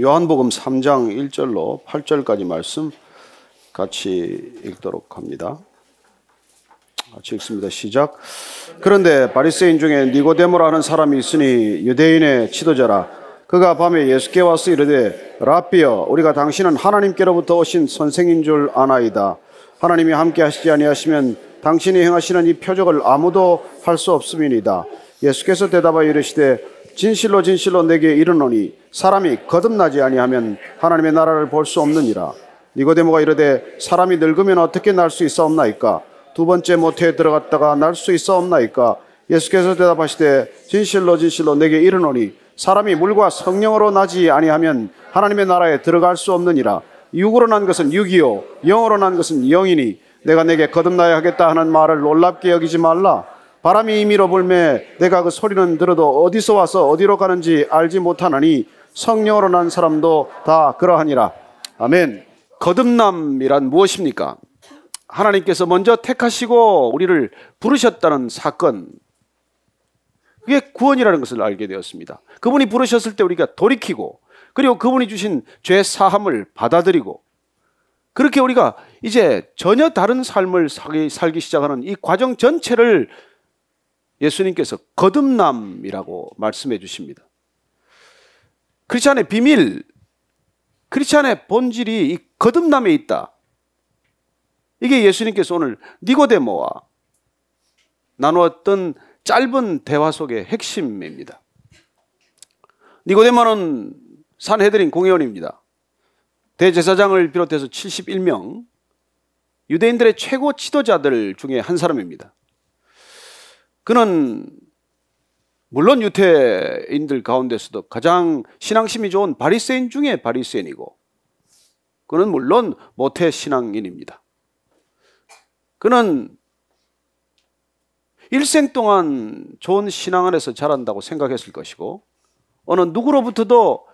요한복음 3장 1절로 8절까지 말씀 같이 읽도록 합니다. 같이 읽습니다. 시작. 그런데 바리새인 중에 니고데모라는 사람이 있으니 유대인의 지도자라. 그가 밤에 예수께 와서 이르되 라피여 우리가 당신은 하나님께로부터 오신 선생인 줄 아나이다. 하나님이 함께 하시지 아니하시면 당신이 행하시는 이 표적을 아무도 할 수 없음이니이다. 예수께서 대답하여 이르시되 진실로 진실로 내게 이르노니 사람이 거듭나지 아니하면 하나님의 나라를 볼 수 없느니라. 니고데모가 이르되 사람이 늙으면 어떻게 날 수 있사옵나이까? 두 번째 모태에 들어갔다가 날 수 있사옵나이까? 예수께서 대답하시되 진실로 진실로 내게 이르노니 사람이 물과 성령으로 나지 아니하면 하나님의 나라에 들어갈 수 없느니라. 육으로 난 것은 육이요 영으로 난 것은 영이니 내가 내게 거듭나야 하겠다 하는 말을 놀랍게 여기지 말라. 바람이 임의로 불매 내가 그 소리는 들어도 어디서 와서 어디로 가는지 알지 못하나니 성령으로 난 사람도 다 그러하니라. 아멘. 거듭남이란 무엇입니까? 하나님께서 먼저 택하시고 우리를 부르셨다는 사건. 그게 구원이라는 것을 알게 되었습니다. 그분이 부르셨을 때 우리가 돌이키고 그리고 그분이 주신 죄 사함을 받아들이고 그렇게 우리가 이제 전혀 다른 삶을 살기 시작하는 이 과정 전체를 예수님께서 거듭남이라고 말씀해 주십니다. 크리스찬의 비밀, 크리스찬의 본질이 이 거듭남에 있다. 이게 예수님께서 오늘 니고데모와 나누었던 짧은 대화 속의 핵심입니다. 니고데모는 산헤드린 공회원입니다. 대제사장을 비롯해서 71명 유대인들의 최고 지도자들 중에 한 사람입니다. 그는 물론 유태인들 가운데서도 가장 신앙심이 좋은 바리새인 중에 바리새인이고 그는 물론 모태 신앙인입니다. 그는 일생 동안 좋은 신앙 안에서 자란다고 생각했을 것이고 어느 누구로부터도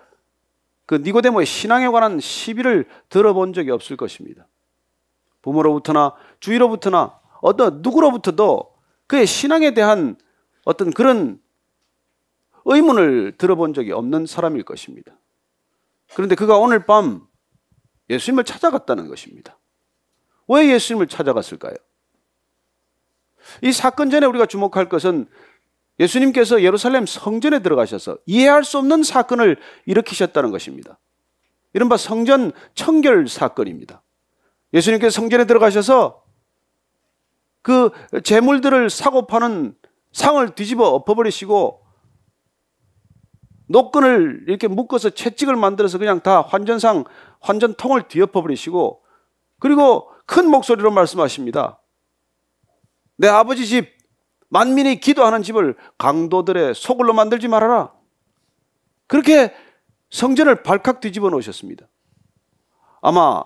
그 니고데모의 신앙에 관한 시비를 들어본 적이 없을 것입니다. 부모로부터나 주위로부터나 어떤 누구로부터도 그의 신앙에 대한 어떤 그런 의문을 들어본 적이 없는 사람일 것입니다. 그런데 그가 오늘 밤 예수님을 찾아갔다는 것입니다. 왜 예수님을 찾아갔을까요? 이 사건 전에 우리가 주목할 것은 예수님께서 예루살렘 성전에 들어가셔서 이해할 수 없는 사건을 일으키셨다는 것입니다. 이른바 성전 청결 사건입니다. 예수님께서 성전에 들어가셔서 그 재물들을 사고 파는 상을 뒤집어 엎어버리시고 노끈을 이렇게 묶어서 채찍을 만들어서 그냥 다 환전상 환전통을 뒤엎어 버리시고 그리고 큰 목소리로 말씀하십니다. 내 아버지 집 만민이 기도하는 집을 강도들의 소굴로 만들지 말아라. 그렇게 성전을 발칵 뒤집어 놓으셨습니다. 아마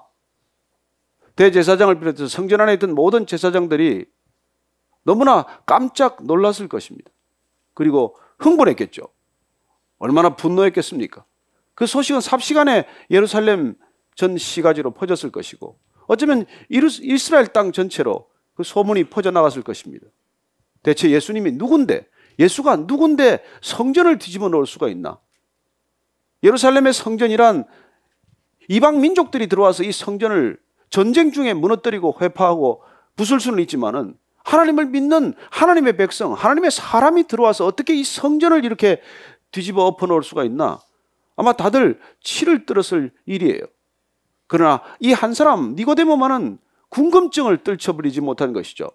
대제사장을 비롯해서 성전 안에 있던 모든 제사장들이 너무나 깜짝 놀랐을 것입니다. 그리고 흥분했겠죠. 얼마나 분노했겠습니까? 그 소식은 삽시간에 예루살렘 전 시가지로 퍼졌을 것이고 어쩌면 이스라엘 땅 전체로 그 소문이 퍼져나갔을 것입니다. 대체 예수님이 누군데 예수가 누군데 성전을 뒤집어 놓을 수가 있나? 예루살렘의 성전이란 이방 민족들이 들어와서 이 성전을 전쟁 중에 무너뜨리고 회파하고 부술 수는 있지만은 하나님을 믿는 하나님의 백성, 하나님의 사람이 들어와서 어떻게 이 성전을 이렇게 뒤집어 엎어 놓을 수가 있나? 아마 다들 치를 떨었을 일이에요. 그러나 이 한 사람 니고데모만은 궁금증을 떨쳐버리지 못한 것이죠.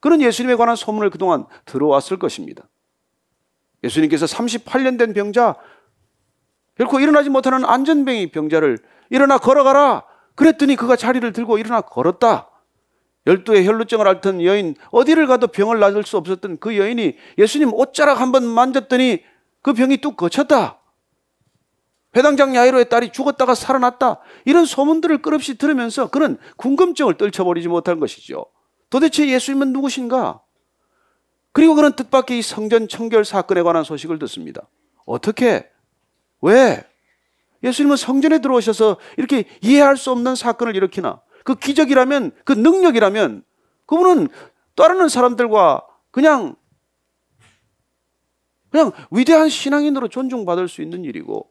그는 예수님에 관한 소문을 그동안 들어왔을 것입니다. 예수님께서 38년 된 병자, 결코 일어나지 못하는 안전병이 병자를 일어나 걸어가라! 그랬더니 그가 자리를 들고 일어나 걸었다. 열두의 혈루증을 앓던 여인, 어디를 가도 병을 낫을 수 없었던 그 여인이 예수님 옷자락 한 번 만졌더니 그 병이 뚝 거쳤다. 배당장 야이로의 딸이 죽었다가 살아났다. 이런 소문들을 끊없이 들으면서 그는 궁금증을 떨쳐버리지 못한 것이죠. 도대체 예수님은 누구신가? 그리고 그는 뜻밖의 성전 청결 사건에 관한 소식을 듣습니다. 어떻게? 왜? 예수님은 성전에 들어오셔서 이렇게 이해할 수 없는 사건을 일으키나 그 기적이라면 그 능력이라면 그분은 따르는 사람들과 그냥 그냥 위대한 신앙인으로 존중받을 수 있는 일이고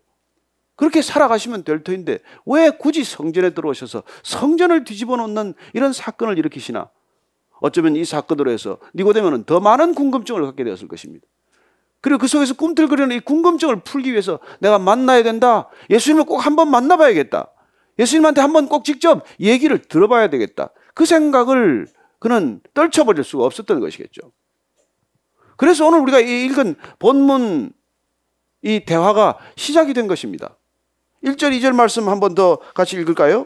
그렇게 살아가시면 될 터인데 왜 굳이 성전에 들어오셔서 성전을 뒤집어 놓는 이런 사건을 일으키시나 어쩌면 이 사건으로 해서 니고데면는더 많은 궁금증을 갖게 되었을 것입니다. 그리고 그 속에서 꿈틀거리는 이 궁금증을 풀기 위해서 내가 만나야 된다. 예수님을 꼭 한번 만나봐야겠다. 예수님한테 한번 꼭 직접 얘기를 들어봐야 되겠다. 그 생각을 그는 떨쳐버릴 수가 없었던 것이겠죠. 그래서 오늘 우리가 읽은 본문 이 대화가 시작이 된 것입니다. 1절, 2절 말씀 한번 더 같이 읽을까요?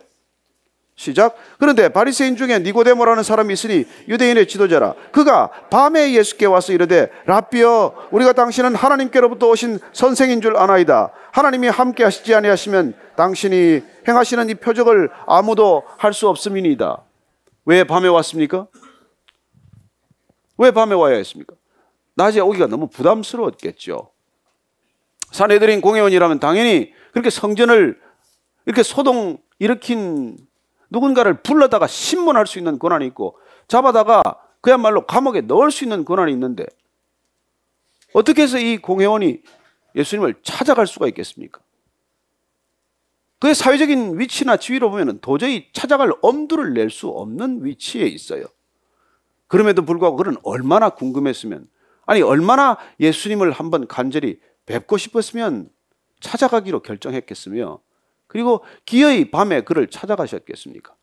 시작. 그런데 바리새인 중에 니고데모라는 사람이 있으니 유대인의 지도자라. 그가 밤에 예수께 와서 이르되 라비여 우리가 당신은 하나님께로부터 오신 선생인 줄 아나이다. 하나님이 함께 하시지 아니하시면 당신이 행하시는 이 표적을 아무도 할 수 없음이니이다. 왜 밤에 왔습니까? 왜 밤에 와야 했습니까? 낮에 오기가 너무 부담스러웠겠죠. 사내들인 공회원이라면 당연히 그렇게 성전을 이렇게 소동 일으킨 누군가를 불러다가 신문할 수 있는 권한이 있고 잡아다가 그야말로 감옥에 넣을 수 있는 권한이 있는데 어떻게 해서 이 공회원이 예수님을 찾아갈 수가 있겠습니까? 그의 사회적인 위치나 지위로 보면 도저히 찾아갈 엄두를 낼 수 없는 위치에 있어요. 그럼에도 불구하고 그는 얼마나 궁금했으면, 아니, 얼마나 예수님을 한번 간절히 뵙고 싶었으면 찾아가기로 결정했겠으며, 그리고 기어이 밤에 그를 찾아가셨겠습니까?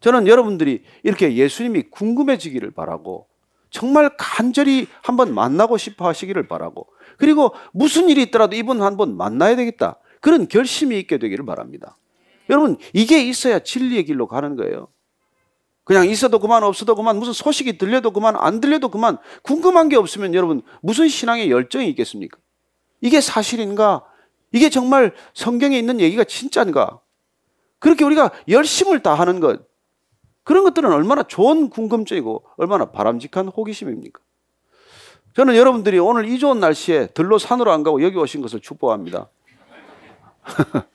저는 여러분들이 이렇게 예수님이 궁금해지기를 바라고 정말 간절히 한번 만나고 싶어 하시기를 바라고 그리고 무슨 일이 있더라도 이분 한번 만나야 되겠다. 그런 결심이 있게 되기를 바랍니다. 여러분, 이게 있어야 진리의 길로 가는 거예요. 그냥 있어도 그만 없어도 그만 무슨 소식이 들려도 그만 안 들려도 그만 궁금한 게 없으면 여러분 무슨 신앙의 열정이 있겠습니까? 이게 사실인가 이게 정말 성경에 있는 얘기가 진짜인가? 그렇게 우리가 열심을 다하는 것, 그런 것들은 얼마나 좋은 궁금증이고 얼마나 바람직한 호기심입니까? 저는 여러분들이 오늘 이 좋은 날씨에 들로 산으로 안 가고 여기 오신 것을 축복합니다.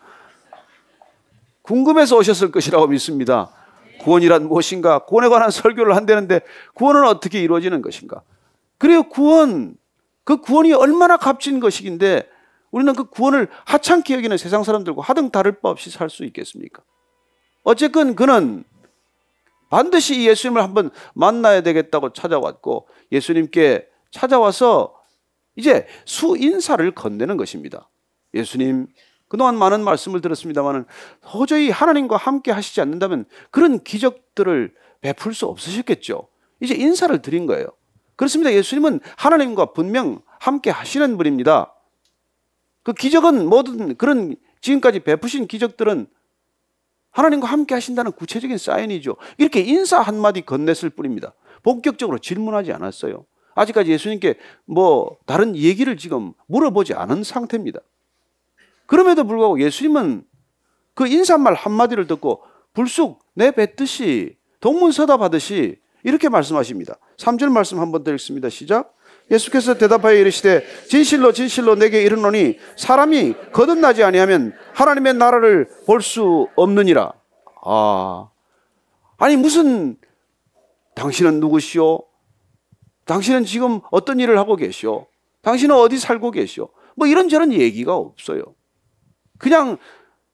궁금해서 오셨을 것이라고 믿습니다. 구원이란 무엇인가? 구원에 관한 설교를 한다는데 구원은 어떻게 이루어지는 것인가? 그리고 구원, 그 구원이 얼마나 값진 것인데 우리는 그 구원을 하찮게 여기는 세상 사람들과 하등 다를 바 없이 살 수 있겠습니까? 어쨌건 그는 반드시 예수님을 한번 만나야 되겠다고 찾아왔고 예수님께 찾아와서 이제 수인사를 건네는 것입니다. 예수님, 그동안 많은 말씀을 들었습니다만 도저히 하나님과 함께 하시지 않는다면 그런 기적들을 베풀 수 없으셨겠죠. 이제 인사를 드린 거예요. 그렇습니다. 예수님은 하나님과 분명 함께 하시는 분입니다. 그 기적은 모든 그런 지금까지 베푸신 기적들은 하나님과 함께 하신다는 구체적인 사인이죠. 이렇게 인사 한마디 건넸을 뿐입니다. 본격적으로 질문하지 않았어요. 아직까지 예수님께 뭐 다른 얘기를 지금 물어보지 않은 상태입니다. 그럼에도 불구하고 예수님은 그 인사말 한마디를 듣고 불쑥 내뱉듯이 동문서답하듯이 이렇게 말씀하십니다. 3절 말씀 한번 드리겠습니다. 시작. 예수께서 대답하여 이르시되 진실로 진실로 내게 이르노니 사람이 거듭나지 아니하면 하나님의 나라를 볼 수 없느니라. 아. 아니 무슨 당신은 누구시오? 당신은 지금 어떤 일을 하고 계시오? 당신은 어디 살고 계시오? 뭐 이런저런 얘기가 없어요. 그냥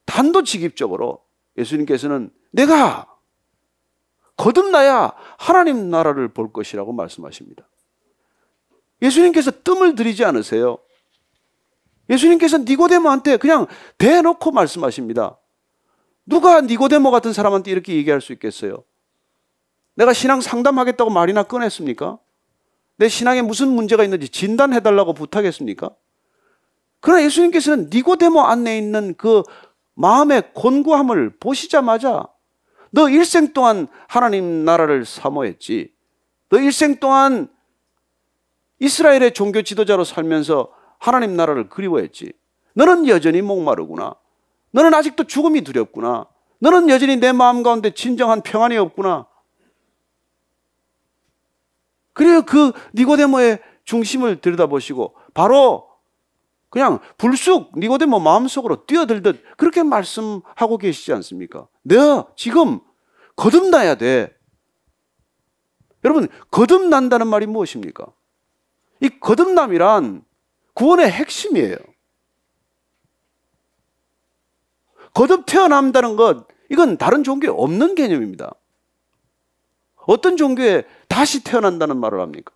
단도직입적으로 예수님께서는 내가 거듭나야 하나님 나라를 볼 것이라고 말씀하십니다. 예수님께서 뜸을 들이지 않으세요. 예수님께서 니고데모한테 그냥 대놓고 말씀하십니다. 누가 니고데모 같은 사람한테 이렇게 얘기할 수 있겠어요? 내가 신앙 상담하겠다고 말이나 꺼냈습니까? 내 신앙에 무슨 문제가 있는지 진단해달라고 부탁했습니까? 그러나 예수님께서는 니고데모 안에 있는 그 마음의 곤고함을 보시자마자 너 일생 동안 하나님 나라를 사모했지. 너 일생 동안 이스라엘의 종교 지도자로 살면서 하나님 나라를 그리워했지. 너는 여전히 목마르구나. 너는 아직도 죽음이 두렵구나. 너는 여전히 내 마음 가운데 진정한 평안이 없구나. 그래요. 그 니고데모의 중심을 들여다보시고 바로 그냥 불쑥 니고데모 마음속으로 뛰어들듯 그렇게 말씀하고 계시지 않습니까? 내 지금 거듭나야 돼. 여러분, 거듭난다는 말이 무엇입니까? 이 거듭남이란 구원의 핵심이에요. 거듭 태어난다는 것, 이건 다른 종교에 없는 개념입니다. 어떤 종교에 다시 태어난다는 말을 합니까?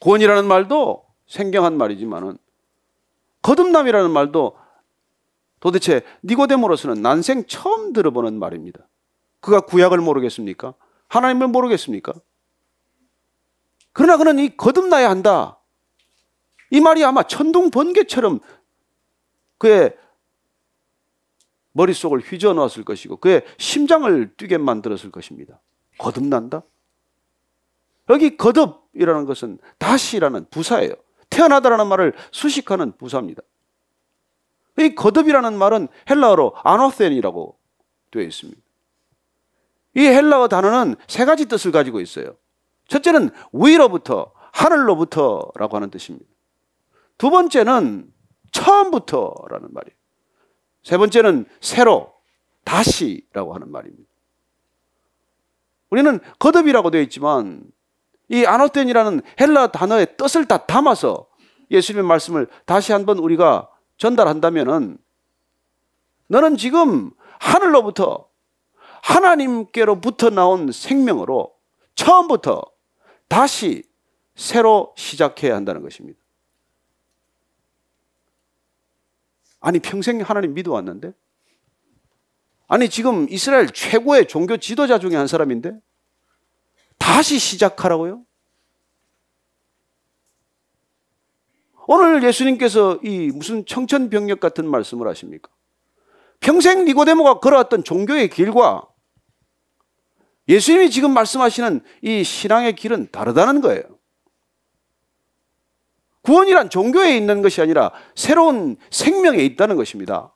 구원이라는 말도 생경한 말이지만은 거듭남이라는 말도 도대체 니고데모로서는 난생 처음 들어보는 말입니다. 그가 구약을 모르겠습니까? 하나님을 모르겠습니까? 그러나 그는 이 거듭나야 한다. 이 말이 아마 천둥 번개처럼 그의 머릿속을 휘저어 넣었을 것이고 그의 심장을 뛰게 만들었을 것입니다. 거듭난다? 여기 거듭이라는 것은 다시라는 부사예요. 태어나다라는 말을 수식하는 부사입니다. 이 거듭이라는 말은 헬라어로 아노센이라고 되어 있습니다. 이 헬라어 단어는 세 가지 뜻을 가지고 있어요. 첫째는 위로부터, 하늘로부터라고 하는 뜻입니다. 두 번째는 처음부터라는 말이에요. 세 번째는 새로, 다시라고 하는 말입니다. 우리는 거듭이라고 되어 있지만 이 아노텐이라는 헬라 단어의 뜻을 다 담아서 예수님의 말씀을 다시 한번 우리가 전달한다면은 너는 지금 하늘로부터 하나님께로부터 나온 생명으로 처음부터 다시 새로 시작해야 한다는 것입니다. 아니, 평생 하나님 믿어왔는데? 아니, 지금 이스라엘 최고의 종교 지도자 중에 한 사람인데? 다시 시작하라고요? 오늘 예수님께서 이 무슨 청천벽력 같은 말씀을 하십니까? 평생 니고데모가 걸어왔던 종교의 길과 예수님이 지금 말씀하시는 이 신앙의 길은 다르다는 거예요. 구원이란 종교에 있는 것이 아니라 새로운 생명에 있다는 것입니다.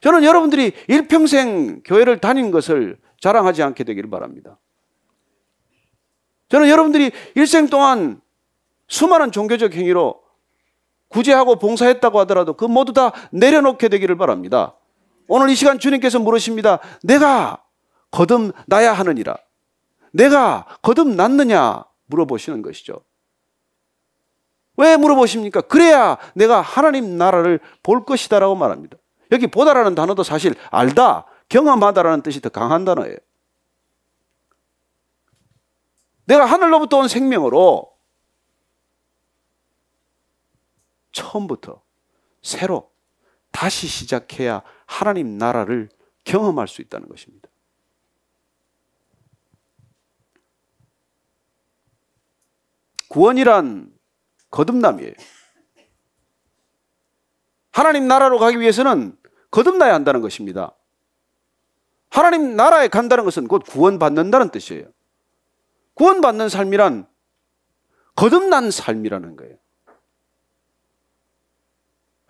저는 여러분들이 일평생 교회를 다닌 것을 자랑하지 않게 되기를 바랍니다. 저는 여러분들이 일생 동안 수많은 종교적 행위로 구제하고 봉사했다고 하더라도 그 모두 다 내려놓게 되기를 바랍니다. 오늘 이 시간 주님께서 물으십니다. 내가 거듭 나야 하느니라. 내가 거듭 났느냐 물어보시는 것이죠. 왜 물어보십니까? 그래야 내가 하나님 나라를 볼 것이다라고 말합니다. 여기 보다라는 단어도 사실 알다, 경험하다라는 뜻이 더 강한 단어예요. 내가 하늘로부터 온 생명으로 처음부터 새로 다시 시작해야 하나님 나라를 경험할 수 있다는 것입니다. 구원이란 거듭남이에요. 하나님 나라로 가기 위해서는 거듭나야 한다는 것입니다. 하나님 나라에 간다는 것은 곧 구원받는다는 뜻이에요. 구원받는 삶이란 거듭난 삶이라는 거예요.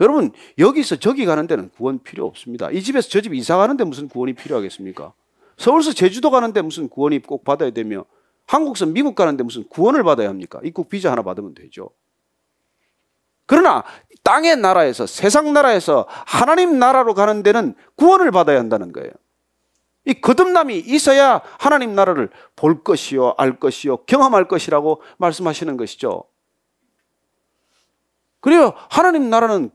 여러분 여기서 저기 가는 데는 구원 필요 없습니다. 이 집에서 저 집 이사 가는데 무슨 구원이 필요하겠습니까? 서울서 제주도 가는데 무슨 구원이 꼭 받아야 되며 한국서 미국 가는데 무슨 구원을 받아야 합니까? 입국 비자 하나 받으면 되죠. 그러나 땅의 나라에서 세상 나라에서 하나님 나라로 가는 데는 구원을 받아야 한다는 거예요. 이 거듭남이 있어야 하나님 나라를 볼 것이요, 알 것이요, 경험할 것이라고 말씀하시는 것이죠. 그래요. 하나님 나라는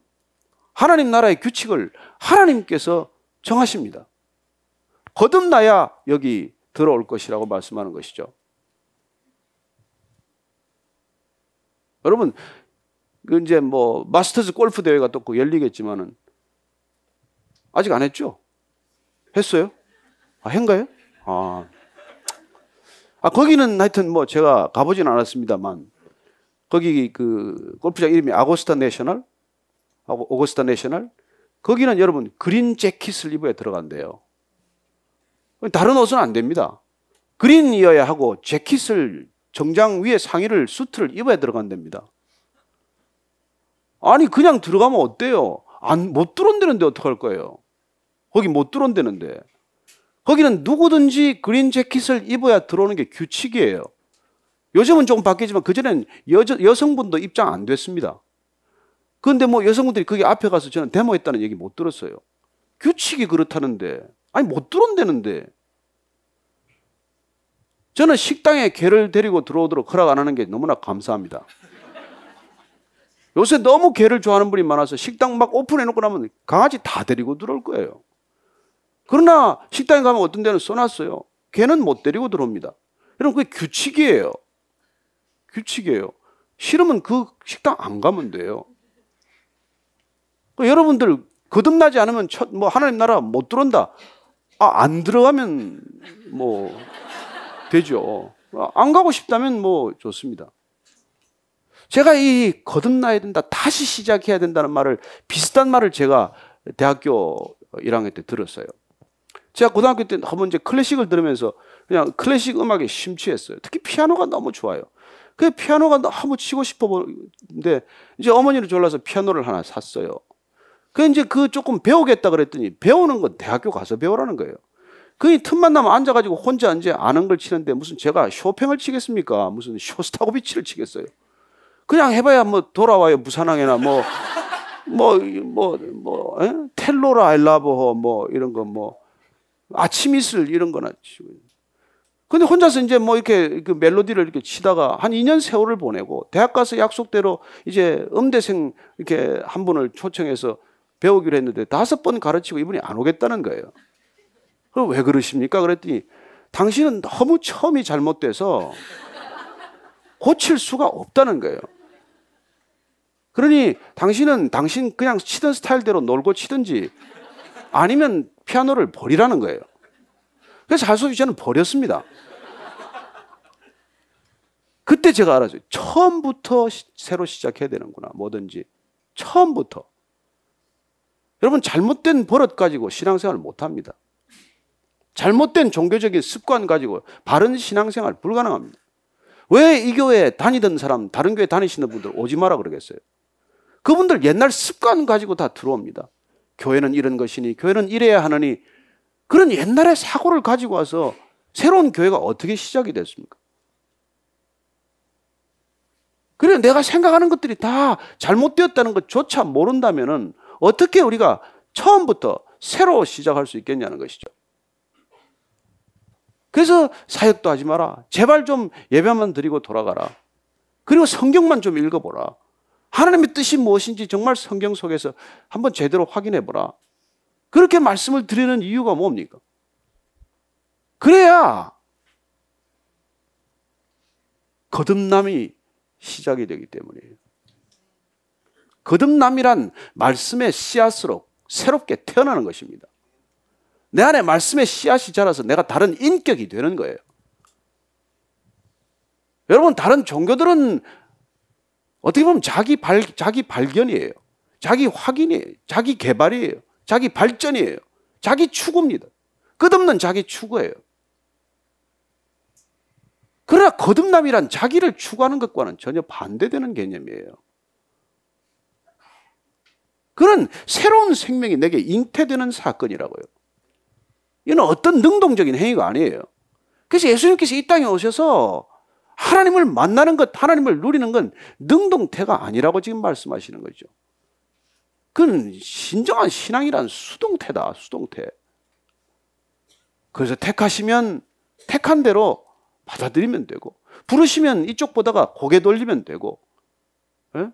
하나님 나라의 규칙을 하나님께서 정하십니다. 거듭나야 여기 들어올 것이라고 말씀하는 것이죠. 여러분, 그 이제 뭐 마스터즈 골프 대회가 또 그 열리겠지만은 아직 안 했죠? 했어요? 아, 한가요? 아. 아, 거기는 하여튼 뭐 제가 가보진 않았습니다만 거기 그 골프장 이름이 아고스타 내셔널 어, 오거스타 내셔널 거기는 여러분 그린 재킷을 입어야 들어간대요. 다른 옷은 안 됩니다. 그린이어야 하고 재킷을 정장 위에 상의를 수트를 입어야 들어간답니다. 아니 그냥 들어가면 어때요? 안 못 들어온다는데 어떡할 거예요? 거기 못 들어온다는데 거기는 누구든지 그린 재킷을 입어야 들어오는 게 규칙이에요. 요즘은 조금 바뀌지만 그전엔 여 여성분도 입장 안 됐습니다. 그런데 뭐 여성분들이 그게 앞에 가서 저는 데모했다는 얘기 못 들었어요. 규칙이 그렇다는데. 아니, 못 들었는데. 저는 식당에 개를 데리고 들어오도록 허락 안 하는 게 너무나 감사합니다. 요새 너무 개를 좋아하는 분이 많아서 식당 막 오픈해놓고 나면 강아지 다 데리고 들어올 거예요. 그러나 식당에 가면 어떤 데는 써놨어요. 개는 못 데리고 들어옵니다. 여러분, 그게 규칙이에요. 규칙이에요. 싫으면 그 식당 안 가면 돼요. 그 여러분들 거듭나지 않으면 첫, 뭐 하나님 나라 못 들어온다. 아, 안 들어가면 뭐 되죠. 안 가고 싶다면 뭐 좋습니다. 제가 이 거듭나야 된다, 다시 시작해야 된다는 말을 비슷한 말을 제가 대학교 1학년 때 들었어요. 제가 고등학교 때 한번 이제 클래식을 들으면서 그냥 클래식 음악에 심취했어요. 특히 피아노가 너무 좋아요. 그 피아노가 너무 치고 싶어 보는데 이제 어머니를 졸라서 피아노를 하나 샀어요. 그 이제 그 조금 배우겠다 그랬더니 배우는 건 대학교 가서 배우라는 거예요. 그이 틈만 나면 앉아가지고 혼자 이제 아는 걸 치는데 무슨 제가 쇼팽을 치겠습니까? 무슨 쇼스타고비치를 치겠어요. 그냥 해봐야 뭐 돌아와요 무산항에나 뭐 뭐 뭐뭐 뭐, 뭐, 뭐, 뭐 예? 텔로라 알라보호 뭐 이런 거 뭐 아침 이슬 이런 거나 치고. 근데 혼자서 이제 뭐 이렇게 그 멜로디를 이렇게 치다가 한 2년 세월을 보내고 대학 가서 약속대로 이제 음대생 이렇게 한 분을 초청해서 배우기로 했는데 다섯 번 가르치고 이분이 안 오겠다는 거예요. 그럼 왜 그러십니까? 그랬더니 당신은 너무 처음이 잘못돼서 고칠 수가 없다는 거예요. 그러니 당신은 당신 그냥 치던 스타일대로 놀고 치든지 아니면 피아노를 버리라는 거예요. 그래서 할수소비 저는 버렸습니다. 그때 제가 알았어요. 처음부터 시, 새로 시작해야 되는구나. 뭐든지. 처음부터. 여러분 잘못된 버릇 가지고 신앙생활 못합니다. 잘못된 종교적인 습관 가지고 바른 신앙생활 불가능합니다. 왜 이 교회 에 다니던 사람 다른 교회 다니시는 분들 오지 마라 그러겠어요. 그분들 옛날 습관 가지고 다 들어옵니다. 교회는 이런 것이니 교회는 이래야 하느니 그런 옛날의 사고를 가지고 와서 새로운 교회가 어떻게 시작이 됐습니까? 그래 내가 생각하는 것들이 다 잘못되었다는 것조차 모른다면은 어떻게 우리가 처음부터 새로 시작할 수 있겠냐는 것이죠. 그래서 사역도 하지 마라. 제발 좀 예배만 드리고 돌아가라. 그리고 성경만 좀 읽어보라. 하나님의 뜻이 무엇인지 정말 성경 속에서 한번 제대로 확인해보라. 그렇게 말씀을 드리는 이유가 뭡니까? 그래야 거듭남이 시작이 되기 때문이에요. 거듭남이란 말씀의 씨앗으로 새롭게 태어나는 것입니다. 내 안에 말씀의 씨앗이 자라서 내가 다른 인격이 되는 거예요. 여러분, 다른 종교들은 어떻게 보면 자기 발, 자기 발견이에요. 자기 확인이에요. 자기 개발이에요. 자기 발전이에요. 자기 추구입니다. 끝없는 자기 추구예요. 그러나 거듭남이란 자기를 추구하는 것과는 전혀 반대되는 개념이에요. 그는 새로운 생명이 내게 잉태되는 사건이라고요. 이건 어떤 능동적인 행위가 아니에요. 그래서 예수님께서 이 땅에 오셔서 하나님을 만나는 것, 하나님을 누리는 건 능동태가 아니라고 지금 말씀하시는 거죠. 그건 진정한 신앙이란 수동태다, 수동태. 그래서 택하시면 택한 대로 받아들이면 되고, 부르시면 이쪽 보다가 고개 돌리면 되고, 예?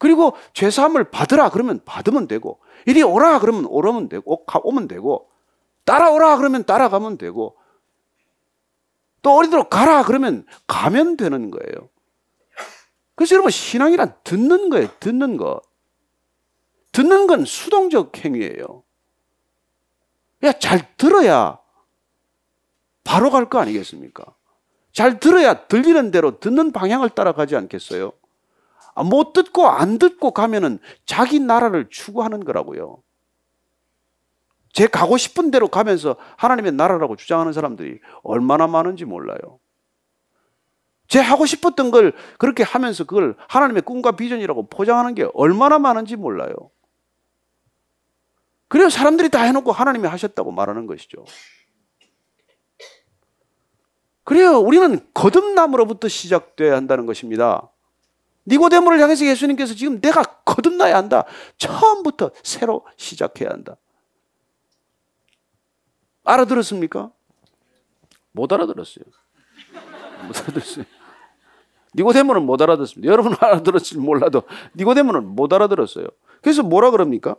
그리고 죄사함을 받으라 그러면 받으면 되고 이리 오라 그러면 오라면 되고 오면 되고 따라오라 그러면 따라가면 되고 또 어디로 가라 그러면 가면 되는 거예요. 그래서 여러분 신앙이란 듣는 거예요. 듣는 거. 듣는 건 수동적 행위예요. 야, 잘 들어야 바로 갈 거 아니겠습니까? 잘 들어야 들리는 대로 듣는 방향을 따라가지 않겠어요? 아, 못 듣고 안 듣고 가면은 자기 나라를 추구하는 거라고요. 제 가고 싶은 대로 가면서 하나님의 나라라고 주장하는 사람들이 얼마나 많은지 몰라요. 제 하고 싶었던 걸 그렇게 하면서 그걸 하나님의 꿈과 비전이라고 포장하는 게 얼마나 많은지 몰라요. 그래서 사람들이 다 해놓고 하나님이 하셨다고 말하는 것이죠. 그래요. 우리는 거듭남으로부터 시작돼야 한다는 것입니다. 니고데모를 향해서 예수님께서 지금 내가 거듭나야 한다. 처음부터 새로 시작해야 한다. 알아들었습니까? 못 알아들었어요. 못 알아들었어요. 니고데모는 못 알아들었습니다. 여러분 알아들었을지 몰라도 니고데모는 못 알아들었어요. 그래서 뭐라 그럽니까?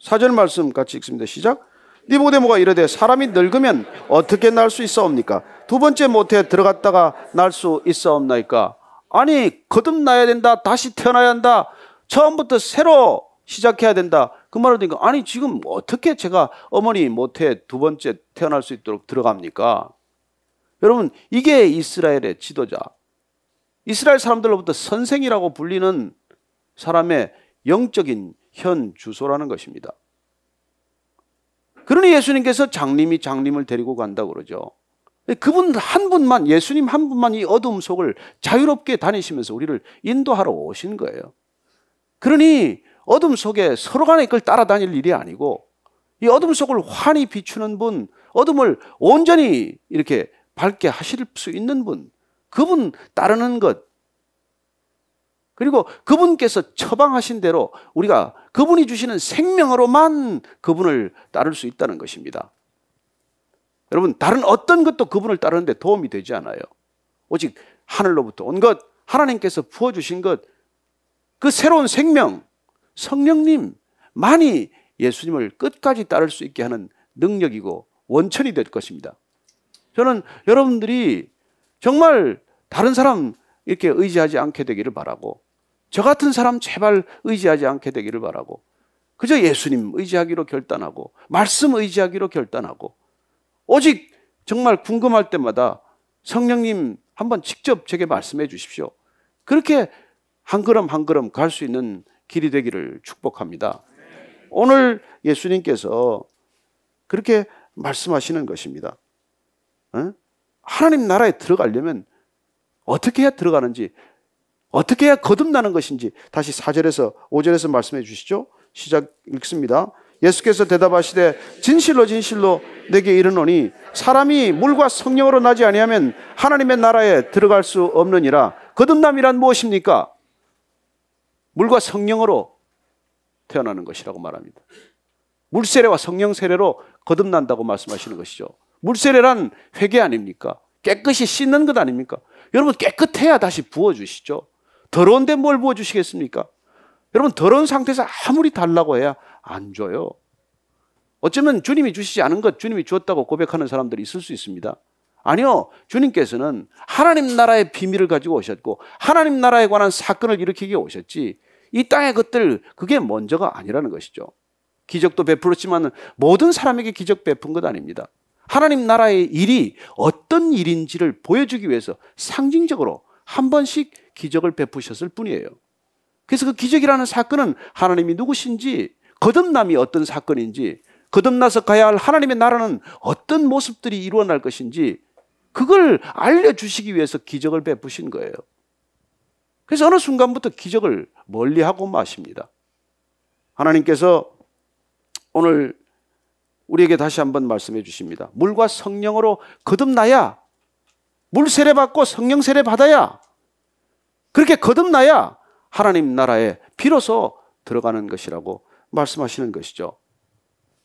사절 말씀 같이 읽습니다. 시작. 니고데모가 이르되 사람이 늙으면 어떻게 날 수 있사옵니까? 두 번째 모태 들어갔다가 날 수 있사옵나이까? 아니 거듭나야 된다 다시 태어나야 한다 처음부터 새로 시작해야 된다 그 말을 듣니까 아니 지금 어떻게 제가 어머니 모태두 번째 태어날 수 있도록 들어갑니까? 여러분 이게 이스라엘의 지도자 이스라엘 사람들로부터 선생이라고 불리는 사람의 영적인 현 주소라는 것입니다. 그러니 예수님께서 장님이 장님을 데리고 간다고 그러죠. 그분 한 분만, 예수님 한 분만 이 어둠 속을 자유롭게 다니시면서 우리를 인도하러 오신 거예요. 그러니 어둠 속에 서로 간에 그걸 따라다닐 일이 아니고 이 어둠 속을 환히 비추는 분, 어둠을 온전히 이렇게 밝게 하실 수 있는 분, 그분 따르는 것, 그리고 그분께서 처방하신 대로 우리가 그분이 주시는 생명으로만 그분을 따를 수 있다는 것입니다. 여러분, 다른 어떤 것도 그분을 따르는데 도움이 되지 않아요. 오직 하늘로부터 온 것, 하나님께서 부어주신 것, 그 새로운 생명, 성령님만이 예수님을 끝까지 따를 수 있게 하는 능력이고 원천이 될 것입니다. 저는 여러분들이 정말 다른 사람 이렇게 의지하지 않게 되기를 바라고 저 같은 사람 제발 의지하지 않게 되기를 바라고 그저 예수님 의지하기로 결단하고 말씀 의지하기로 결단하고 오직 정말 궁금할 때마다 성령님 한번 직접 제게 말씀해 주십시오. 그렇게 한 걸음 한 걸음 갈 수 있는 길이 되기를 축복합니다. 오늘 예수님께서 그렇게 말씀하시는 것입니다. 하나님 나라에 들어가려면 어떻게 해야 들어가는지 어떻게 해야 거듭나는 것인지 다시 4절에서 5절에서 말씀해 주시죠. 시작 읽습니다. 예수께서 대답하시되 진실로 진실로 내게 이르노니 사람이 물과 성령으로 나지 아니하면 하나님의 나라에 들어갈 수 없느니라. 거듭남이란 무엇입니까? 물과 성령으로 태어나는 것이라고 말합니다. 물 세례와 성령 세례로 거듭난다고 말씀하시는 것이죠. 물 세례란 회개 아닙니까? 깨끗이 씻는 것 아닙니까? 여러분 깨끗해야 다시 부어 주시죠. 더러운데 뭘 부어주시겠습니까? 여러분, 더러운 상태에서 아무리 달라고 해야 안 줘요. 어쩌면 주님이 주시지 않은 것, 주님이 주었다고 고백하는 사람들이 있을 수 있습니다. 아니요. 주님께서는 하나님 나라의 비밀을 가지고 오셨고, 하나님 나라에 관한 사건을 일으키기 오셨지, 이 땅의 것들, 그게 먼저가 아니라는 것이죠. 기적도 베풀었지만 모든 사람에게 기적 베푼 것 아닙니다. 하나님 나라의 일이 어떤 일인지를 보여주기 위해서 상징적으로 한 번씩 기적을 베푸셨을 뿐이에요. 그래서 그 기적이라는 사건은 하나님이 누구신지, 거듭남이 어떤 사건인지, 거듭나서 가야 할 하나님의 나라는 어떤 모습들이 이루어날 것인지, 그걸 알려주시기 위해서 기적을 베푸신 거예요. 그래서 어느 순간부터 기적을 멀리하고 마십니다. 하나님께서 오늘 우리에게 다시 한번 말씀해 주십니다. 물과 성령으로 거듭나야 물 세례 받고 성령 세례 받아야 그렇게 거듭나야 하나님 나라에 비로소 들어가는 것이라고 말씀하시는 것이죠.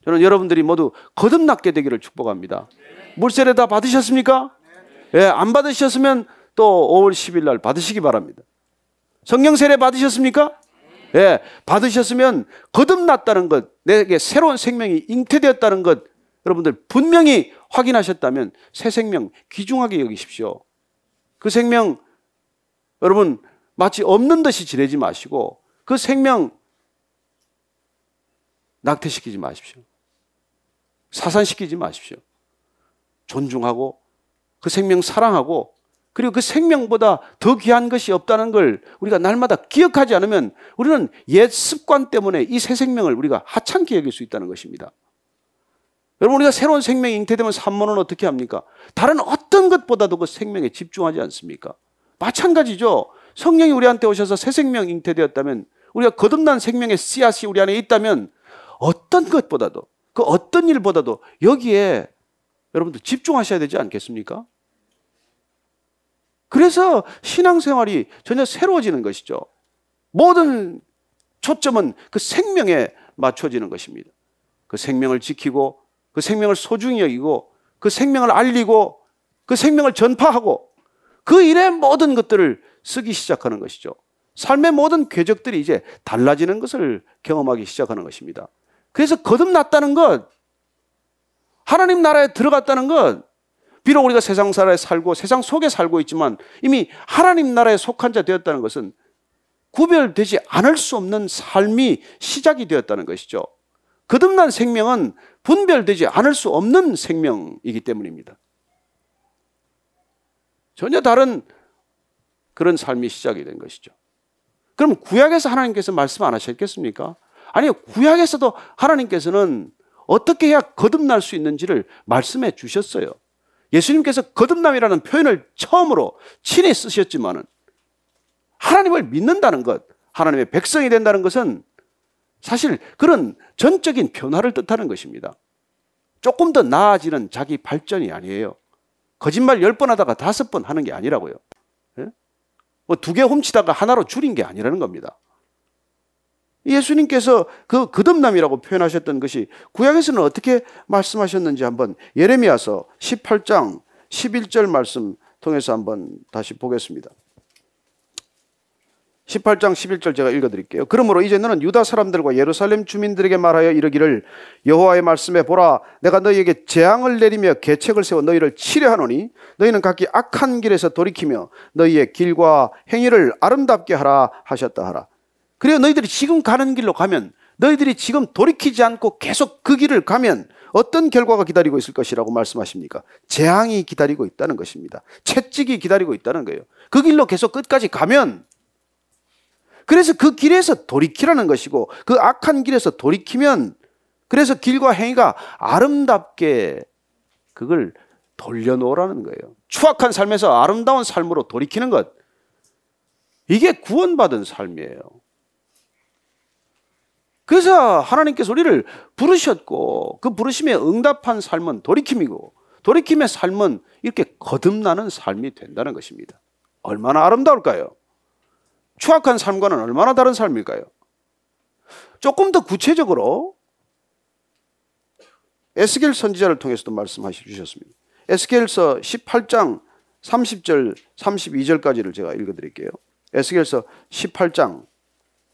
저는 여러분들이 모두 거듭났게 되기를 축복합니다. 물 세례 다 받으셨습니까? 예, 안 받으셨으면 또 5월 10일 날 받으시기 바랍니다. 성령 세례 받으셨습니까? 예, 받으셨으면 거듭났다는 것, 내게 새로운 생명이 잉태되었다는 것 여러분들 분명히 확인하셨다면 새 생명 귀중하게 여기십시오. 그 생명 여러분 마치 없는 듯이 지내지 마시고 그 생명 낙태시키지 마십시오. 사산시키지 마십시오. 존중하고 그 생명 사랑하고 그리고 그 생명보다 더 귀한 것이 없다는 걸 우리가 날마다 기억하지 않으면 우리는 옛 습관 때문에 이 새 생명을 우리가 하찮게 여길 수 있다는 것입니다. 여러분 우리가 새로운 생명이 잉태되면 산모는 어떻게 합니까? 다른 어떤 것보다도 그 생명에 집중하지 않습니까? 마찬가지죠. 성령이 우리한테 오셔서 새 생명 잉태되었다면 우리가 거듭난 생명의 씨앗이 우리 안에 있다면 어떤 것보다도 그 어떤 일보다도 여기에 여러분들 집중하셔야 되지 않겠습니까? 그래서 신앙생활이 전혀 새로워지는 것이죠. 모든 초점은 그 생명에 맞춰지는 것입니다. 그 생명을 지키고 그 생명을 소중히 여기고 그 생명을 알리고 그 생명을 전파하고 그 일에 모든 것들을 쓰기 시작하는 것이죠. 삶의 모든 궤적들이 이제 달라지는 것을 경험하기 시작하는 것입니다. 그래서 거듭났다는 것, 하나님 나라에 들어갔다는 것, 비록 우리가 세상 살아에 살고 세상 속에 살고 있지만 이미 하나님 나라에 속한 자 되었다는 것은 구별되지 않을 수 없는 삶이 시작이 되었다는 것이죠. 거듭난 생명은 분별되지 않을 수 없는 생명이기 때문입니다. 전혀 다른 그런 삶이 시작이 된 것이죠. 그럼 구약에서 하나님께서 말씀 안 하셨겠습니까? 아니 구약에서도 하나님께서는 어떻게 해야 거듭날 수 있는지를 말씀해 주셨어요. 예수님께서 거듭남이라는 표현을 처음으로 친히 쓰셨지만은 하나님을 믿는다는 것, 하나님의 백성이 된다는 것은 사실 그런 전적인 변화를 뜻하는 것입니다. 조금 더 나아지는 자기 발전이 아니에요. 거짓말 10번 하다가 5번 하는 게 아니라고요. 예? 뭐두 개 훔치다가 하나로 줄인 게 아니라는 겁니다. 예수님께서 그 거듭남이라고 표현하셨던 것이 구약에서는 어떻게 말씀하셨는지 한번 예레미야서 18장 11절 말씀 통해서 한번 다시 보겠습니다. 18장 11절 제가 읽어 드릴게요. 그러므로 이제 너는 유다 사람들과 예루살렘 주민들에게 말하여 이르기를 여호와의 말씀에 보라 내가 너희에게 재앙을 내리며 계책을 세워 너희를 치려하노니 너희는 각기 악한 길에서 돌이키며 너희의 길과 행위를 아름답게 하라 하셨다 하라. 그래요 너희들이 지금 가는 길로 가면 너희들이 지금 돌이키지 않고 계속 그 길을 가면 어떤 결과가 기다리고 있을 것이라고 말씀하십니까? 재앙이 기다리고 있다는 것입니다. 채찍이 기다리고 있다는 거예요. 그 길로 계속 끝까지 가면 그래서 그 길에서 돌이키라는 것이고 그 악한 길에서 돌이키면 그래서 길과 행위가 아름답게 그걸 돌려놓으라는 거예요. 추악한 삶에서 아름다운 삶으로 돌이키는 것. 이게 구원받은 삶이에요. 그래서 하나님께서 우리를 부르셨고 그 부르심에 응답한 삶은 돌이킴이고 돌이킴의 삶은 이렇게 거듭나는 삶이 된다는 것입니다. 얼마나 아름다울까요? 추악한 삶과는 얼마나 다른 삶일까요? 조금 더 구체적으로 에스겔 선지자를 통해서도 말씀하셨습니다 에스겔서 18장 30절 32절까지를 제가 읽어 드릴게요. 에스겔서 18장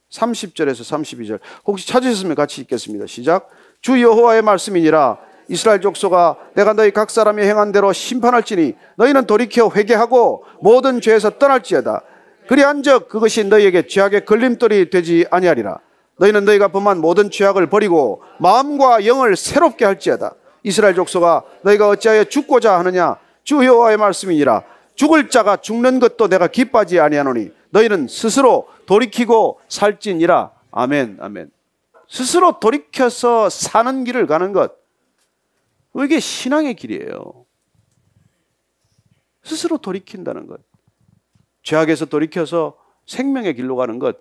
30절에서 32절. 혹시 찾으셨으면 같이 읽겠습니다. 시작. 주 여호와의 말씀이니라 이스라엘 족속아 내가 너희 각 사람이 행한 대로 심판할지니 너희는 돌이켜 회개하고 모든 죄에서 떠날지어다 그리한즉 그것이 너희에게 죄악의 걸림돌이 되지 아니하리라. 너희는 너희가 범한 모든 죄악을 버리고 마음과 영을 새롭게 할지어다. 이스라엘 족속아 너희가 어찌하여 죽고자 하느냐? 주 여호와의 말씀이니라. 죽을 자가 죽는 것도 내가 기뻐하지 아니하노니 너희는 스스로 돌이키고 살진이라. 아멘. 아멘. 스스로 돌이켜서 사는 길을 가는 것. 이게 신앙의 길이에요. 스스로 돌이킨다는 것. 죄악에서 돌이켜서 생명의 길로 가는 것,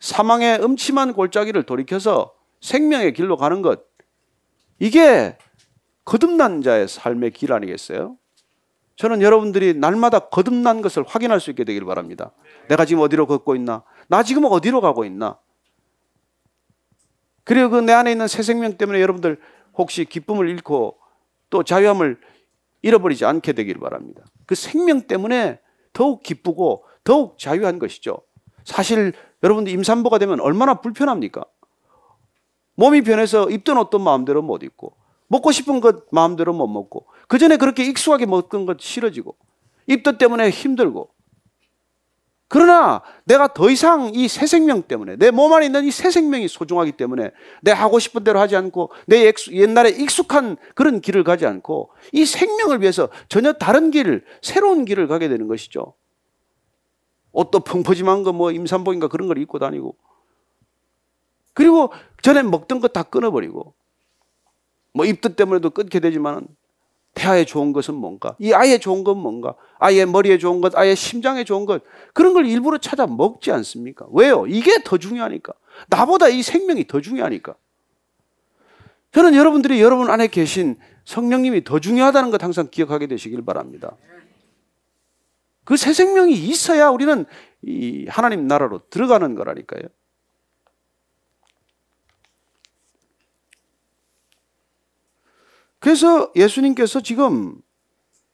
사망의 음침한 골짜기를 돌이켜서 생명의 길로 가는 것, 이게 거듭난 자의 삶의 길 아니겠어요? 저는 여러분들이 날마다 거듭난 것을 확인할 수 있게 되길 바랍니다. 내가 지금 어디로 걷고 있나? 나 지금 어디로 가고 있나? 그리고 그 내 안에 있는 새 생명 때문에 여러분들 혹시 기쁨을 잃고 또 자유함을 잃어버리지 않게 되길 바랍니다. 그 생명 때문에 더욱 기쁘고 더욱 자유한 것이죠. 사실 여러분들 임산부가 되면 얼마나 불편합니까? 몸이 변해서 입던 옷던 마음대로 못 입고 먹고 싶은 것 마음대로 못 먹고 그 전에 그렇게 익숙하게 먹던 것 싫어지고 입덧 때문에 힘들고 그러나 내가 더 이상 이 새 생명 때문에 내 몸 안에 있는 이 새 생명이 소중하기 때문에 내 하고 싶은 대로 하지 않고 내 옛날에 익숙한 그런 길을 가지 않고 이 생명을 위해서 전혀 다른 길, 새로운 길을 가게 되는 것이죠. 옷도 펑퍼짐한 거뭐 임산복인가 그런 걸 입고 다니고 그리고 전에 먹던 거 다 끊어버리고 뭐 입덧 때문에도 끊게 되지만 태아에 좋은 것은 뭔가? 이 아이에 좋은 건 뭔가? 아이의 머리에 좋은 것, 아이의 심장에 좋은 것. 그런 걸 일부러 찾아 먹지 않습니까? 왜요? 이게 더 중요하니까. 나보다 이 생명이 더 중요하니까. 저는 여러분들이 여러분 안에 계신 성령님이 더 중요하다는 것 항상 기억하게 되시길 바랍니다. 그 새 생명이 있어야 우리는 이 하나님 나라로 들어가는 거라니까요. 그래서 예수님께서 지금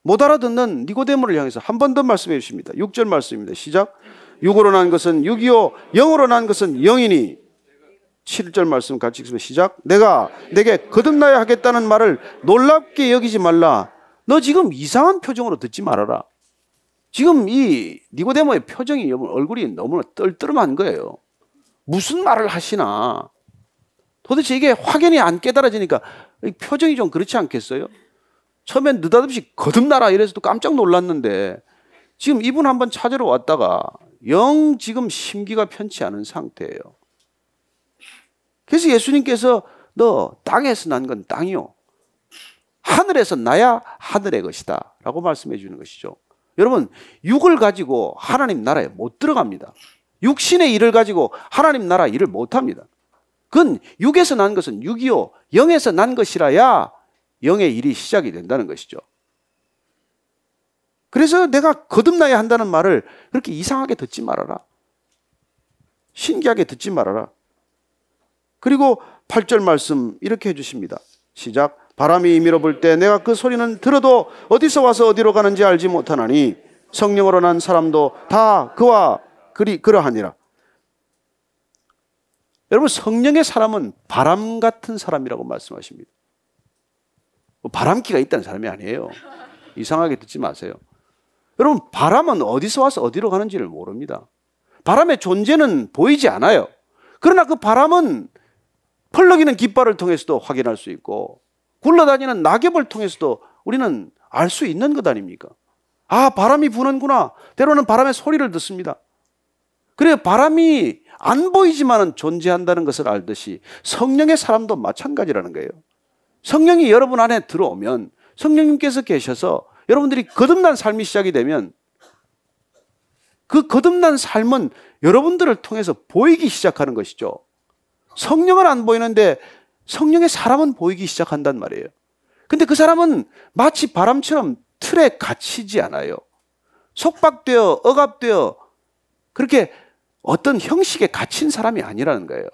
못 알아듣는 니고데모를 향해서 한 번 더 말씀해 주십니다. 6절 말씀입니다. 시작. 육으로 난 것은 육이요 영으로 난 것은 영이니 7절 말씀 같이 읽으면 시작. 내가 내게 거듭나야 하겠다는 말을 놀랍게 여기지 말라. 너 지금 이상한 표정으로 듣지 말아라. 지금 이 니고데모의 표정이 얼굴이 너무 떨떠름한 거예요. 무슨 말을 하시나. 도대체 이게 확연히 안 깨달아지니까 표정이 좀 그렇지 않겠어요? 처음엔 느닷없이 거듭나라 이래서도 깜짝 놀랐는데 지금 이분 한번 찾으러 왔다가 영 지금 심기가 편치 않은 상태예요. 그래서 예수님께서 너 땅에서 난 건 땅이요. 하늘에서 나야 하늘의 것이다. 라고 말씀해 주는 것이죠. 여러분, 육을 가지고 하나님 나라에 못 들어갑니다. 육신의 일을 가지고 하나님 나라 일을 못 합니다. 그건 육에서 난 것은 육이요 영에서 난 것이라야 영의 일이 시작이 된다는 것이죠. 그래서 내가 거듭나야 한다는 말을 그렇게 이상하게 듣지 말아라. 신기하게 듣지 말아라. 그리고 8절 말씀 이렇게 해주십니다. 시작. 바람이 밀어불때 내가 그 소리는 들어도 어디서 와서 어디로 가는지 알지 못하나니 성령으로 난 사람도 다 그와 그리 그러하니라. 여러분 성령의 사람은 바람 같은 사람이라고 말씀하십니다. 뭐 바람기가 있다는 사람이 아니에요. 이상하게 듣지 마세요. 여러분 바람은 어디서 와서 어디로 가는지를 모릅니다. 바람의 존재는 보이지 않아요. 그러나 그 바람은 펄럭이는 깃발을 통해서도 확인할 수 있고 굴러다니는 낙엽을 통해서도 우리는 알 수 있는 것 아닙니까? 아 바람이 부는구나. 때로는 바람의 소리를 듣습니다. 그래 바람이 안 보이지만은 존재한다는 것을 알듯이 성령의 사람도 마찬가지라는 거예요. 성령이 여러분 안에 들어오면 성령님께서 계셔서 여러분들이 거듭난 삶이 시작이 되면 그 거듭난 삶은 여러분들을 통해서 보이기 시작하는 것이죠. 성령은 안 보이는데 성령의 사람은 보이기 시작한단 말이에요. 근데 그 사람은 마치 바람처럼 틀에 갇히지 않아요. 속박되어 억압되어 그렇게 어떤 형식에 갇힌 사람이 아니라는 거예요.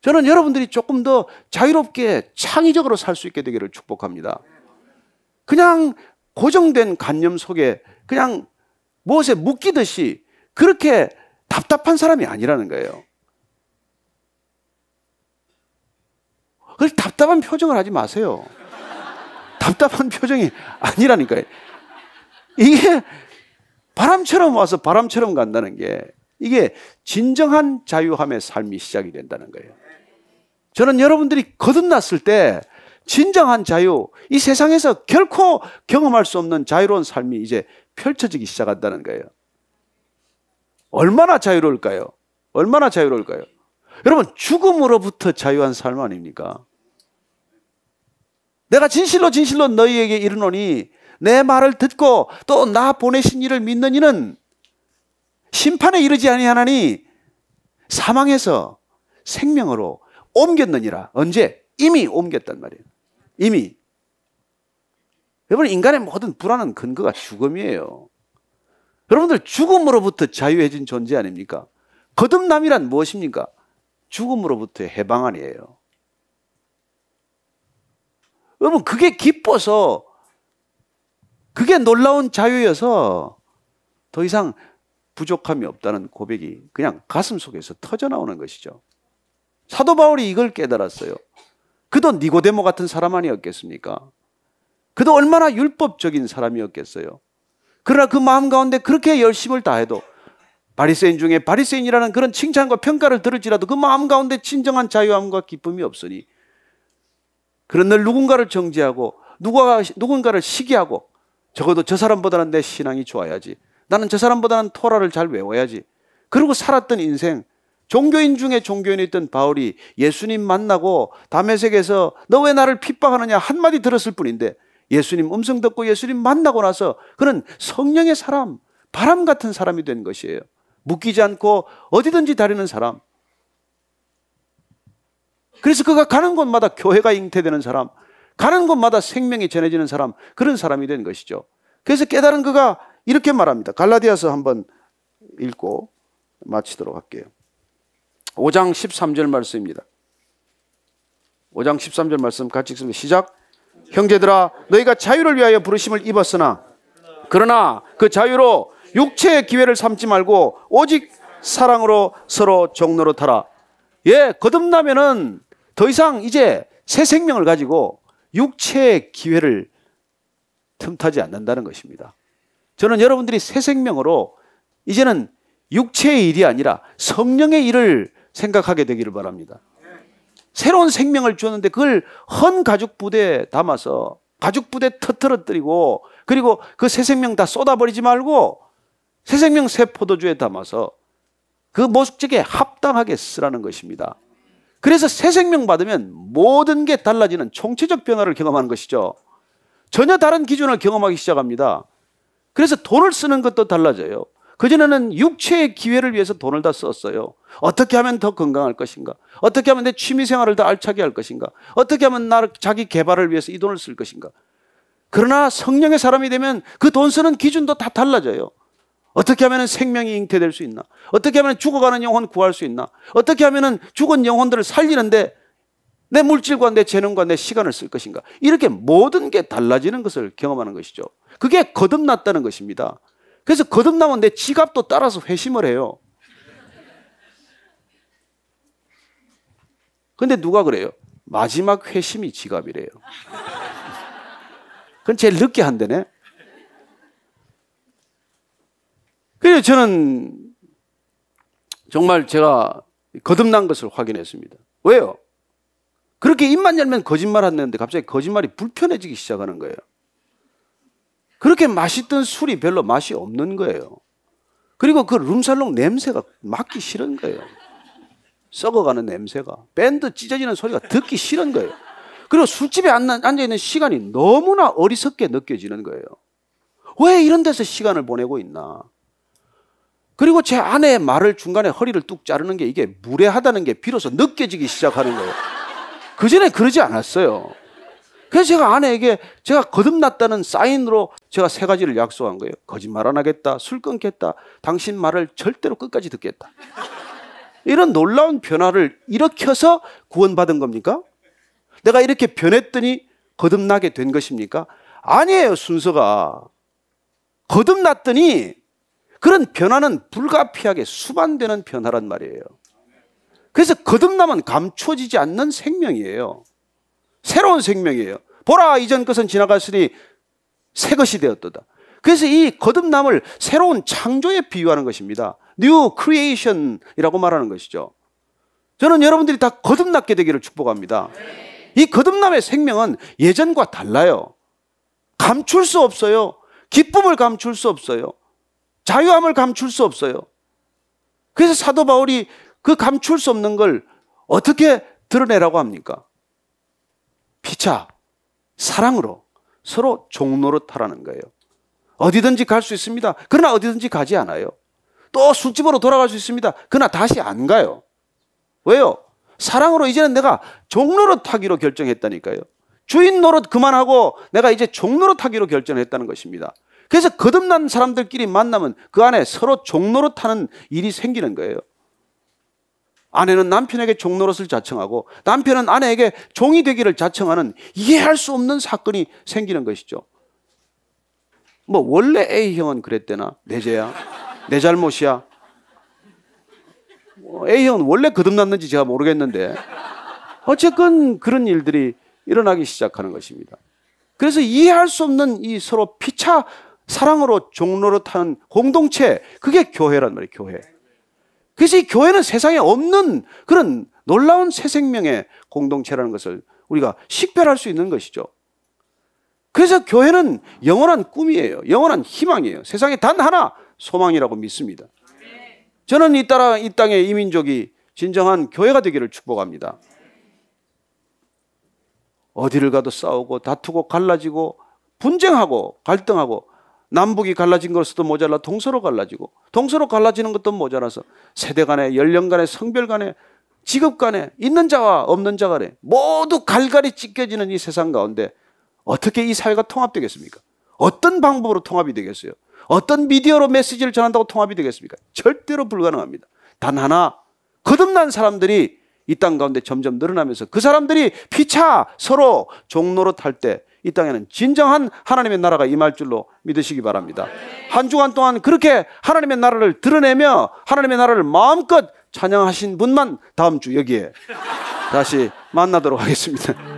저는 여러분들이 조금 더 자유롭게 창의적으로 살 수 있게 되기를 축복합니다. 그냥 고정된 관념 속에 그냥 무엇에 묶이듯이 그렇게 답답한 사람이 아니라는 거예요. 그 답답한 표정을 하지 마세요. 답답한 표정이 아니라니까요. 이게 바람처럼 와서 바람처럼 간다는 게 이게 진정한 자유함의 삶이 시작이 된다는 거예요. 저는 여러분들이 거듭났을 때 진정한 자유, 이 세상에서 결코 경험할 수 없는 자유로운 삶이 이제 펼쳐지기 시작한다는 거예요. 얼마나 자유로울까요? 얼마나 자유로울까요? 여러분, 죽음으로부터 자유한 삶 아닙니까? 내가 진실로 진실로 너희에게 이르노니 내 말을 듣고 또 나 보내신 이를 믿는 이는 심판에 이르지 아니하나니 사망에서 생명으로 옮겼느니라. 언제? 이미 옮겼단 말이에요. 이미. 여러분, 인간의 모든 불안은 근거가 죽음이에요. 여러분들 죽음으로부터 자유해진 존재 아닙니까? 거듭남이란 무엇입니까? 죽음으로부터의 해방 아니에요. 여러분, 그게 기뻐서 그게 놀라운 자유여서 더 이상 부족함이 없다는 고백이 그냥 가슴 속에서 터져 나오는 것이죠. 사도 바울이 이걸 깨달았어요. 그도 니고데모 같은 사람 아니었겠습니까? 그도 얼마나 율법적인 사람이었겠어요. 그러나 그 마음 가운데 그렇게 열심을 다해도 바리새인 중에 바리새인이라는 그런 칭찬과 평가를 들을지라도 그 마음 가운데 진정한 자유함과 기쁨이 없으니 그런 날 누군가를 정죄하고 누가 누군가를 시기하고 적어도 저 사람보다는 내 신앙이 좋아야지. 나는 저 사람보다는 토라를 잘 외워야지. 그러고 살았던 인생, 종교인 중에 종교인이있던 바울이 예수님 만나고 담의세계에서너 왜 나를 핍박하느냐 한마디 들었을 뿐인데 예수님 음성 듣고 예수님 만나고 나서 그는 성령의 사람, 바람 같은 사람이 된 것이에요. 묶이지 않고 어디든지 다니는 사람. 그래서 그가 가는 곳마다 교회가 잉태되는 사람, 가는 곳마다 생명이 전해지는 사람, 그런 사람이 된 것이죠. 그래서 깨달은 그가 이렇게 말합니다. 갈라디아서 한번 읽고 마치도록 할게요. 5장 13절 말씀입니다. 5장 13절 말씀 같이 읽습니다. 시작. 형제들아, 너희가 자유를 위하여 부르심을 입었으나, 그러나 그 자유로 육체의 기회를 삼지 말고 오직 사랑으로 서로 종로로 타라. 예, 거듭나면은 더 이상 이제 새 생명을 가지고 육체의 기회를 틈타지 않는다는 것입니다. 저는 여러분들이 새 생명으로 이제는 육체의 일이 아니라 성령의 일을 생각하게 되기를 바랍니다. 새로운 생명을 주었는데 그걸 헌 가죽 부대에 담아서 가죽 부대 터트러뜨리고 그리고 그 새 생명 다 쏟아버리지 말고 새 생명 새 포도주에 담아서 그 모습지게 합당하게 쓰라는 것입니다. 그래서 새 생명 받으면 모든 게 달라지는 총체적 변화를 경험하는 것이죠. 전혀 다른 기준을 경험하기 시작합니다. 그래서 돈을 쓰는 것도 달라져요. 그전에는 육체의 기회를 위해서 돈을 다 썼어요. 어떻게 하면 더 건강할 것인가? 어떻게 하면 내 취미 생활을 더 알차게 할 것인가? 어떻게 하면 나를 자기 개발을 위해서 이 돈을 쓸 것인가? 그러나 성령의 사람이 되면 그 돈 쓰는 기준도 다 달라져요. 어떻게 하면 생명이 잉태될 수 있나? 어떻게 하면 죽어가는 영혼 구할 수 있나? 어떻게 하면 죽은 영혼들을 살리는데 내 물질과 내 재능과 내 시간을 쓸 것인가? 이렇게 모든 게 달라지는 것을 경험하는 것이죠. 그게 거듭났다는 것입니다. 그래서 거듭나면 내 지갑도 따라서 회심을 해요. 근데 누가 그래요? 마지막 회심이 지갑이래요. 그건 제일 늦게 한대네 그래서 저는 정말 제가 거듭난 것을 확인했습니다. 왜요? 그렇게 입만 열면 거짓말 하는데 갑자기 거짓말이 불편해지기 시작하는 거예요. 그렇게 맛있던 술이 별로 맛이 없는 거예요. 그리고 그 룸살롱 냄새가 맡기 싫은 거예요. 썩어가는 냄새가. 밴드 찢어지는 소리가 듣기 싫은 거예요. 그리고 술집에 앉아있는 시간이 너무나 어리석게 느껴지는 거예요. 왜 이런 데서 시간을 보내고 있나? 그리고 제 아내의 말을 중간에 허리를 뚝 자르는 게 이게 무례하다는 게 비로소 느껴지기 시작하는 거예요. 그 전에 그러지 않았어요. 그래서 제가 아내에게 제가 거듭났다는 사인으로 제가 세 가지를 약속한 거예요. 거짓말 안 하겠다, 술 끊겠다, 당신 말을 절대로 끝까지 듣겠다. 이런 놀라운 변화를 일으켜서 구원받은 겁니까? 내가 이렇게 변했더니 거듭나게 된 것입니까? 아니에요, 순서가. 거듭났더니 그런 변화는 불가피하게 수반되는 변화란 말이에요. 그래서 거듭남은 감춰지지 않는 생명이에요. 새로운 생명이에요. 보라 이전 것은 지나갔으니 새 것이 되었도다. 그래서 이 거듭남을 새로운 창조에 비유하는 것입니다. New Creation이라고 말하는 것이죠. 저는 여러분들이 다 거듭났게 되기를 축복합니다. 이 거듭남의 생명은 예전과 달라요. 감출 수 없어요. 기쁨을 감출 수 없어요. 자유함을 감출 수 없어요. 그래서 사도 바울이 그 감출 수 없는 걸 어떻게 드러내라고 합니까? 피차, 사랑으로 서로 종로로타라는 거예요. 어디든지 갈 수 있습니다. 그러나 어디든지 가지 않아요. 또 술집으로 돌아갈 수 있습니다. 그러나 다시 안 가요. 왜요? 사랑으로 이제는 내가 종로로 타기로 결정했다니까요. 주인 노릇 그만하고 내가 이제 종로로 타기로 결정했다는 것입니다. 그래서 거듭난 사람들끼리 만나면 그 안에 서로 종로로 타는 일이 생기는 거예요. 아내는 남편에게 종로릇을 자청하고 남편은 아내에게 종이 되기를 자청하는 이해할 수 없는 사건이 생기는 것이죠. 뭐 원래 A형은 그랬대나 내 죄야 내 잘못이야 뭐 A형은 원래 거듭났는지 제가 모르겠는데 어쨌건 그런 일들이 일어나기 시작하는 것입니다. 그래서 이해할 수 없는 이 서로 피차 사랑으로 종로릇하는 공동체 그게 교회란 말이에요 교회 그래서 이 교회는 세상에 없는 그런 놀라운 새 생명의 공동체라는 것을 우리가 식별할 수 있는 것이죠 그래서 교회는 영원한 꿈이에요 영원한 희망이에요 세상에 단 하나 소망이라고 믿습니다 저는 이, 따라, 이 땅에 이민족이 진정한 교회가 되기를 축복합니다 어디를 가도 싸우고 다투고 갈라지고 분쟁하고 갈등하고 남북이 갈라진 것으로도 모자라 동서로 갈라지고 동서로 갈라지는 것도 모자라서 세대 간에 연령 간에 성별 간에 직업 간에 있는 자와 없는 자 간에 모두 갈갈이 찢겨지는 이 세상 가운데 어떻게 이 사회가 통합되겠습니까? 어떤 방법으로 통합이 되겠어요? 어떤 미디어로 메시지를 전한다고 통합이 되겠습니까? 절대로 불가능합니다. 단 하나 거듭난 사람들이 이 땅 가운데 점점 늘어나면서 그 사람들이 피차 서로 종로로 탈때 이 땅에는 진정한 하나님의 나라가 임할 줄로 믿으시기 바랍니다. 한 주간 동안 그렇게 하나님의 나라를 드러내며 하나님의 나라를 마음껏 찬양하신 분만 다음 주 여기에 다시 만나도록 하겠습니다.